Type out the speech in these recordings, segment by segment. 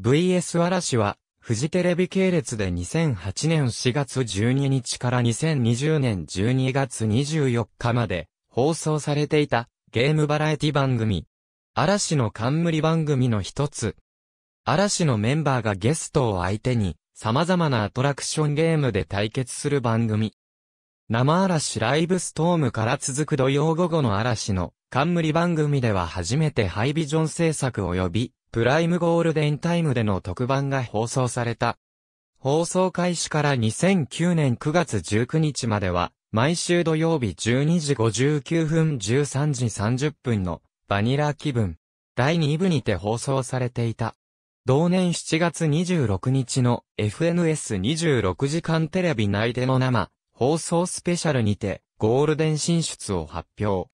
VS 嵐は、フジテレビ系列で2008年4月12日から2020年12月24日まで放送されていたゲームバラエティ番組。嵐の冠番組の一つ。嵐のメンバーがゲストを相手に様々なアトラクションゲームで対決する番組。生嵐ライブストームから続く土曜午後の嵐の冠番組では初めてハイビジョン制作及びプライムゴールデンタイムでの特番が放送された。放送開始から2009年9月19日までは、毎週土曜日12時59分13時30分のバニラ気分第2部にて放送されていた。同年7月26日の FNS26 時間テレビ内での生放送スペシャルにてゴールデン進出を発表。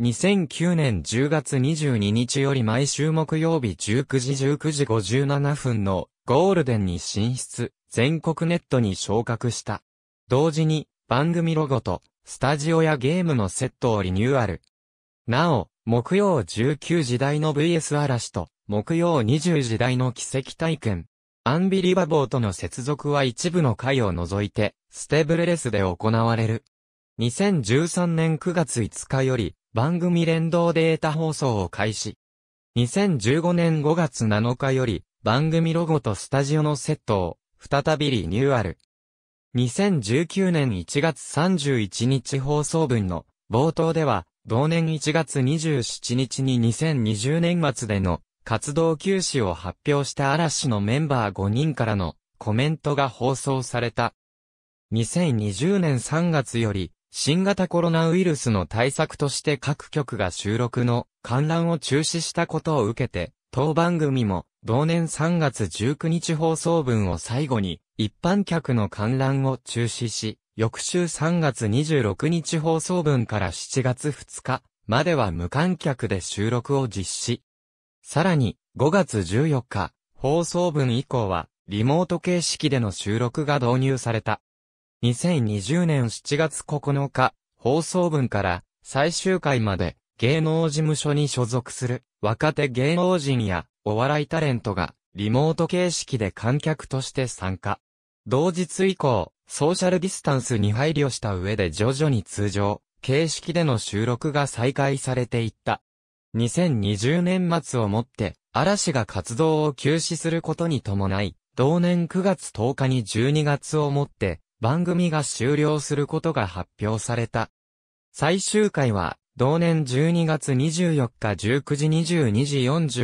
2009年10月22日より毎週木曜日19時19時57分のゴールデンに進出、全国ネットに昇格した。同時に番組ロゴとスタジオやゲームのセットをリニューアル。なお、木曜19時代の VS 嵐と、木曜20時代の奇跡体験。アンビリバボーとの接続は一部の回を除いて、ステブレレスで行われる。2013年9月5日より番組連動データ放送を開始。2015年5月7日より番組ロゴとスタジオのセットを再びリニューアル。2019年1月31日放送分の冒頭では同年1月27日に2020年末での活動休止を発表した嵐のメンバー5人からのコメントが放送された。2020年3月より新型コロナウイルスの対策として各局が収録の観覧を中止したことを受けて、当番組も同年3月19日放送分を最後に一般客の観覧を中止し、翌週3月26日放送分から7月2日までは無観客で収録を実施。さらに5月14日放送分以降はリモート形式での収録が導入された。2020年7月9日、放送分から最終回まで芸能事務所に所属する若手芸能人やお笑いタレントがリモート形式で観客として参加。同日以降、ソーシャルディスタンスに配慮した上で徐々に通常、形式での収録が再開されていった。2020年末をもって、嵐が活動を休止することに伴い、同年9月10日に12月をもって、番組が終了することが発表された。最終回は、同年12月24日19時22時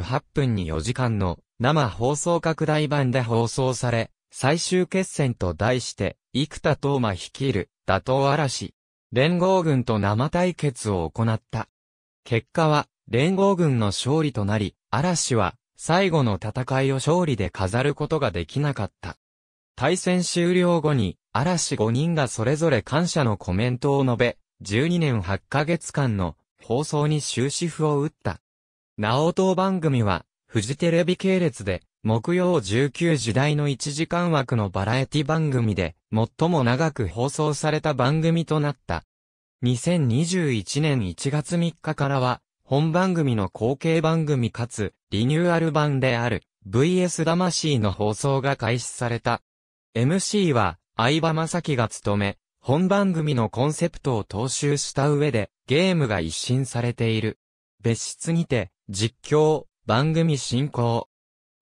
48分に4時間の生放送拡大版で放送され、最終決戦と題して、生田斗真率いる、打倒嵐、連合軍と生対決を行った。結果は、連合軍の勝利となり、嵐は、最後の戦いを勝利で飾ることができなかった。対戦終了後に、嵐5人がそれぞれ感謝のコメントを述べ、12年8ヶ月間の放送に終止符を打った。なお当番組は、フジテレビ系列で、木曜19時台の1時間枠のバラエティ番組で、最も長く放送された番組となった。2021年1月3日からは、本番組の後継番組かつ、リニューアル版である、VS 魂の放送が開始された。MC は、相葉雅紀が務め、本番組のコンセプトを踏襲した上で、ゲームが一新されている。別室にて、実況、番組進行。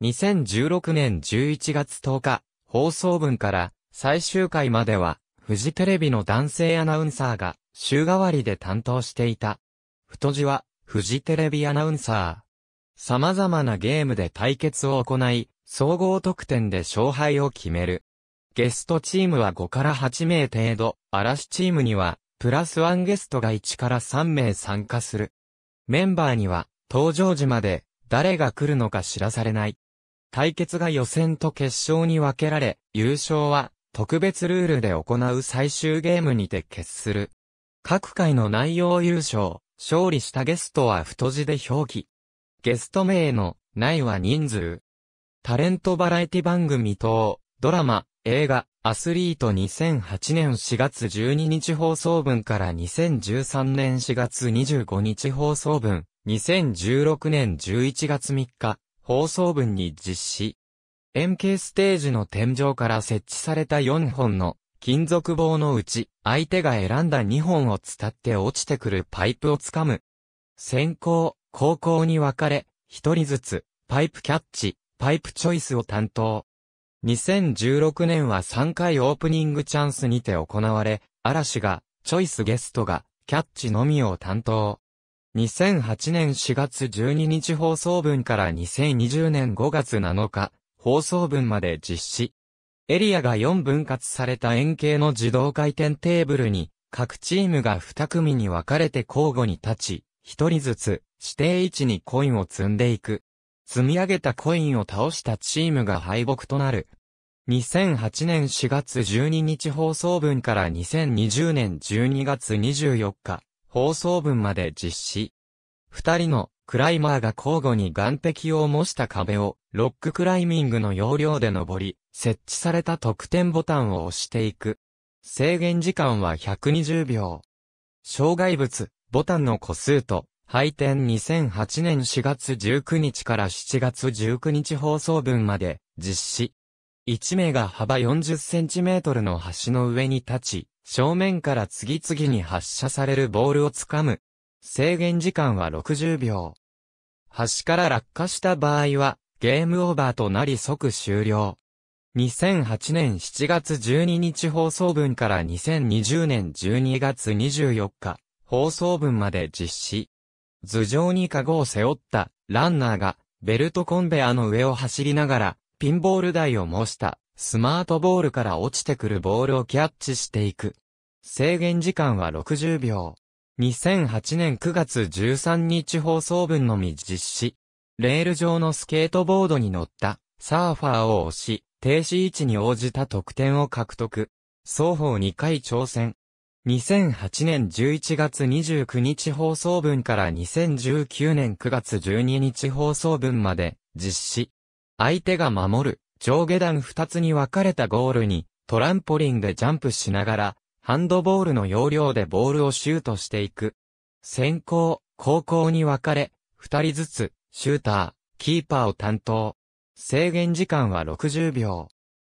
2016年11月10日、放送分から最終回までは、フジテレビの男性アナウンサーが週替わりで担当していた。太字は、フジテレビアナウンサー。様々なゲームで対決を行い、総合得点で勝敗を決める。ゲストチームは5から8名程度、嵐チームには、プラスワンゲストが1から3名参加する。メンバーには、登場時まで、誰が来るのか知らされない。対決が予選と決勝に分けられ、優勝は、特別ルールで行う最終ゲームにて決する。各回の内容優勝、勝利したゲストは太字で表記。ゲスト名の、ないは人数。タレントバラエティ番組等、ドラマ、映画、アスリート2008年4月12日放送分から2013年4月25日放送分、2016年11月3日、放送分に実施。円形ステージの天井から設置された4本の金属棒のうち、相手が選んだ2本を伝って落ちてくるパイプをつかむ。先行、後攻に分かれ、1人ずつ、パイプキャッチ、パイプチョイスを担当。2016年は3回オープニングチャンスにて行われ、嵐が、チョイスゲストが、キャッチのみを担当。2008年4月12日放送分から2020年5月7日、放送分まで実施。エリアが4分割された円形の自動回転テーブルに、各チームが2組に分かれて交互に立ち、1人ずつ、指定位置にコインを積んでいく。積み上げたコインを倒したチームが敗北となる。2008年4月12日放送分から2020年12月24日放送分まで実施。二人のクライマーが交互に岩壁を模した壁をロッククライミングの要領で登り、設置された得点ボタンを押していく。制限時間は120秒。障害物、ボタンの個数と配点2008年4月19日から7月19日放送分まで実施。1名が幅40センチメートルの橋の上に立ち、正面から次々に発射されるボールを掴む。制限時間は60秒。橋から落下した場合は、ゲームオーバーとなり即終了。2008年7月12日放送分から2020年12月24日放送分まで実施。頭上にカゴを背負ったランナーがベルトコンベアの上を走りながらピンボール台を模したスマートボールから落ちてくるボールをキャッチしていく。制限時間は60秒。2008年9月13日放送分のみ実施。レール上のスケートボードに乗ったサーファーを押し、停止位置に応じた得点を獲得。双方2回挑戦。2008年11月29日放送分から2019年9月12日放送分まで実施。相手が守る上下段2つに分かれたゴールにトランポリンでジャンプしながらハンドボールの要領でボールをシュートしていく。先行、後攻に分かれ、2人ずつシューター、キーパーを担当。制限時間は60秒。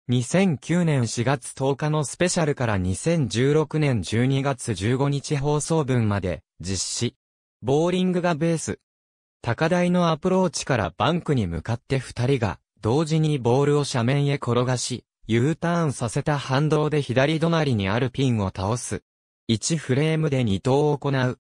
2009年4月10日のスペシャルから2016年12月15日放送分まで実施。ボーリングがベース。高台のアプローチからバンクに向かって二人が同時にボールを斜面へ転がし、U ターンさせた反動で左隣にあるピンを倒す。1フレームで2投を行う。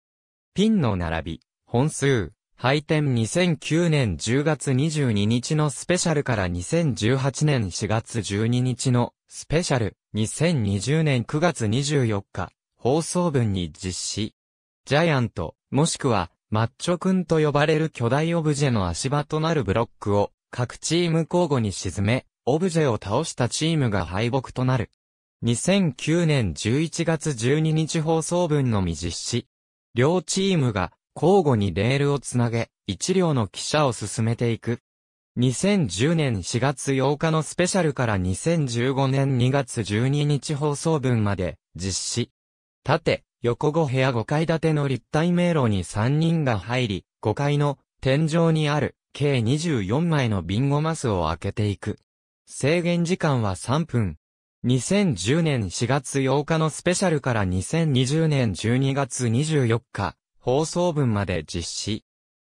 ピンの並び、本数、廃典2009年10月22日のスペシャルから2018年4月12日のスペシャル2020年9月24日放送分に実施。ジャイアント、もしくはマッチョくんと呼ばれる巨大オブジェの足場となるブロックを各チーム交互に沈め、オブジェを倒したチームが敗北となる。2009年11月12日放送分のみ実施。両チームが交互にレールをつなげ、一両の汽車を進めていく。2010年4月8日のスペシャルから2015年2月12日放送分まで実施。縦、横5部屋5階建ての立体迷路に3人が入り、5階の天井にある計24枚のビンゴマスを開けていく。制限時間は3分。2010年4月8日のスペシャルから2020年12月24日放送分まで実施。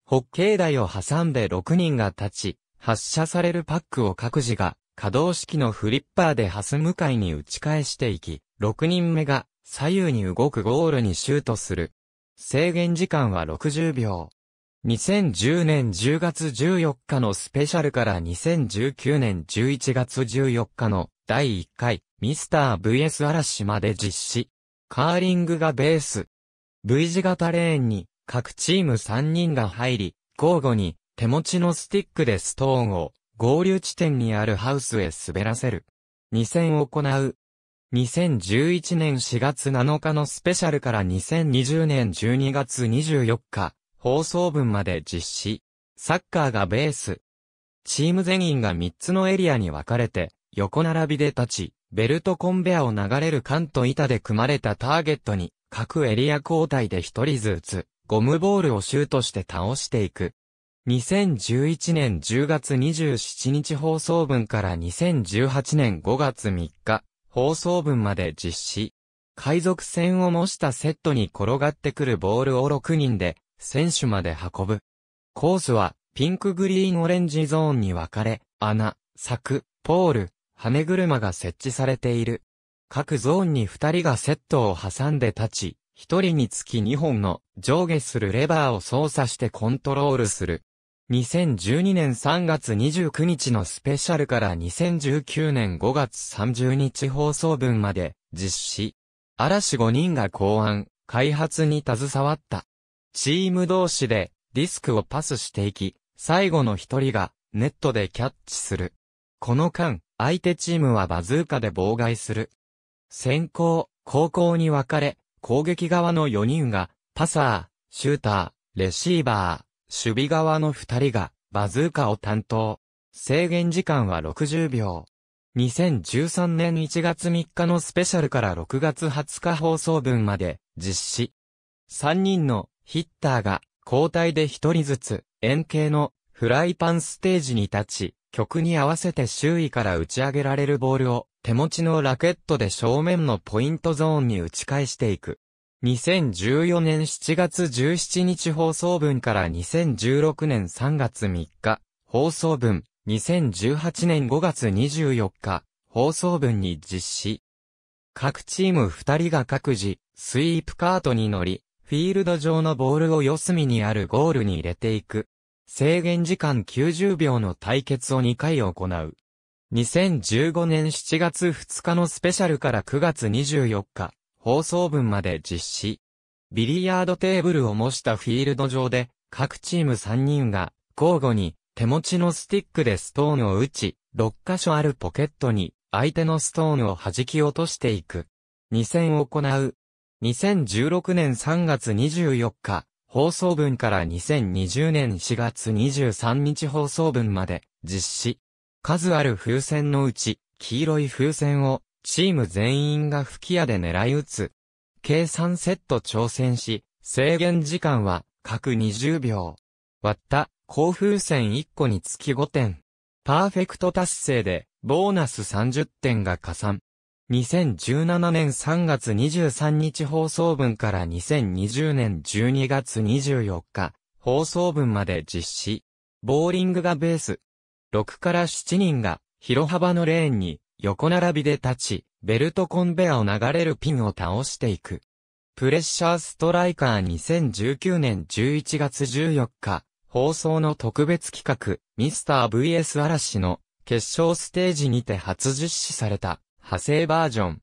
北京台を挟んで6人が立ち、発射されるパックを各自が可動式のフリッパーでハス向かいに打ち返していき、6人目が左右に動くゴールにシュートする。制限時間は60秒。2010年10月14日のスペシャルから2019年11月14日の第1回ミスター VS 嵐まで実施。カーリングがベース、V 字型レーンに各チーム3人が入り、交互に手持ちのスティックでストーンを合流地点にあるハウスへ滑らせる。2戦行う。2011年4月7日のスペシャルから2020年12月24日、放送分まで実施。サッカーがベース。チーム全員が3つのエリアに分かれて、横並びで立ち、ベルトコンベアを流れる缶と板で組まれたターゲットに各エリア交代で一人ずつ、ゴムボールをシュートして倒していく。2011年10月27日放送分から2018年5月3日放送分まで実施。海賊船を模したセットに転がってくるボールを6人で選手まで運ぶ。コースはピンクグリーンオレンジゾーンに分かれ、穴、柵、ポール、羽車が設置されている。各ゾーンに2人がセットを挟んで立ち、1人につき2本の上下するレバーを操作してコントロールする。2012年3月29日のスペシャルから2019年5月30日放送分まで実施。嵐5人が考案、開発に携わった。チーム同士でディスクをパスしていき、最後の一人がネットでキャッチする。この間、相手チームはバズーカで妨害する。先行、後攻に分かれ、攻撃側の4人が、パサー、シューター、レシーバー、守備側の2人が、バズーカを担当。制限時間は60秒。2013年1月3日のスペシャルから6月20日放送分まで実施。3人のヒッターが交代で1人ずつ円形のフライパンステージに立ち、曲に合わせて周囲から打ち上げられるボールを手持ちのラケットで正面のポイントゾーンに打ち返していく。2014年7月17日放送分から2016年3月3日放送分、2018年5月24日放送分に実施。各チーム2人が各自、スイープカートに乗り、フィールド上のボールを四隅にあるゴールに入れていく。制限時間90秒の対決を2回行う。2015年7月2日のスペシャルから9月24日、放送分まで実施。ビリヤードテーブルを模したフィールド上で、各チーム3人が、交互に、手持ちのスティックでストーンを打ち、6箇所あるポケットに、相手のストーンを弾き落としていく。2戦行う。2016年3月24日、放送分から2020年4月23日放送分まで、実施。数ある風船のうち、黄色い風船を、チーム全員が吹き矢で狙い撃つ。計3セット挑戦し、制限時間は、各20秒。割った、高風船1個につき5点。パーフェクト達成で、ボーナス30点が加算。2017年3月23日放送分から2020年12月24日放送分まで実施。ボーリングがベース。6から7人が広幅のレーンに横並びで立ち、ベルトコンベアを流れるピンを倒していく。プレッシャーストライカー2019年11月14日、放送の特別企画、ミスター VS 嵐の決勝ステージにて初実施された、派生バージョン。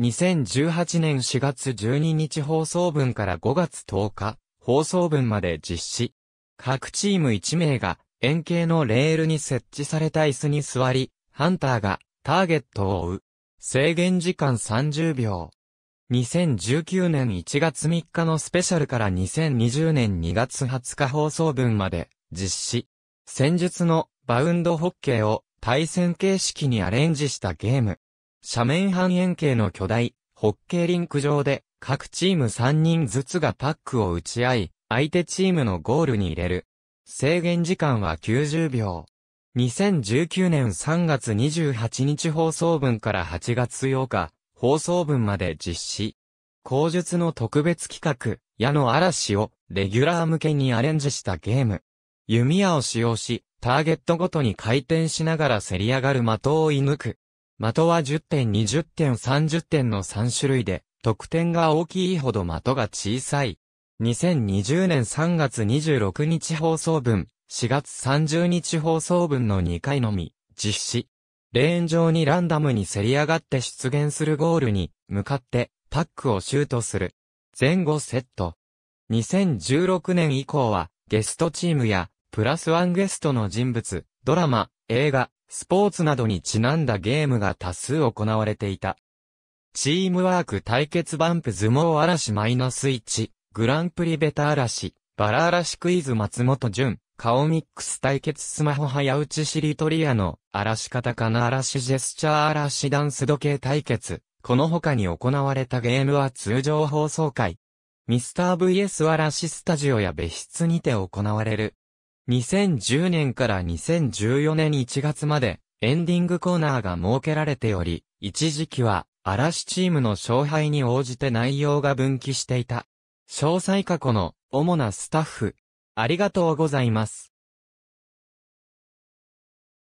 2018年4月12日放送分から5月10日、放送分まで実施。各チーム1名が円形のレールに設置された椅子に座り、ハンターがターゲットを追う。制限時間30秒。2019年1月3日のスペシャルから2020年2月20日放送分まで実施。戦術のバウンドホッケーを対戦形式にアレンジしたゲーム。斜面半円形の巨大、ホッケーリンク上で各チーム3人ずつがパックを打ち合い、相手チームのゴールに入れる。制限時間は90秒。2019年3月28日放送分から8月8日、放送分まで実施。口述の特別企画、矢の嵐をレギュラー向けにアレンジしたゲーム。弓矢を使用し、ターゲットごとに回転しながら競り上がる的を射抜く。的は10点、20点、30点の3種類で、得点が大きいほど的が小さい。2020年3月26日放送分、4月30日放送分の2回のみ、実施。レーン上にランダムに競り上がって出現するゴールに、向かって、パックをシュートする。前後セット。2016年以降は、ゲストチームや、プラスワンゲストの人物、ドラマ、映画、スポーツなどにちなんだゲームが多数行われていた。チームワーク対決バンプ相撲嵐マイナス1。グランプリベタ嵐、バラ嵐クイズ松本潤、顔ミックス対決スマホ早打ちシリトリアの、嵐方かな嵐ジェスチャー嵐ダンス時計対決。この他に行われたゲームは通常放送回。ミスター VS 嵐スタジオや別室にて行われる。2010年から2014年1月まで、エンディングコーナーが設けられており、一時期は、嵐チームの勝敗に応じて内容が分岐していた。詳細過去の主なスタッフ。ありがとうございます。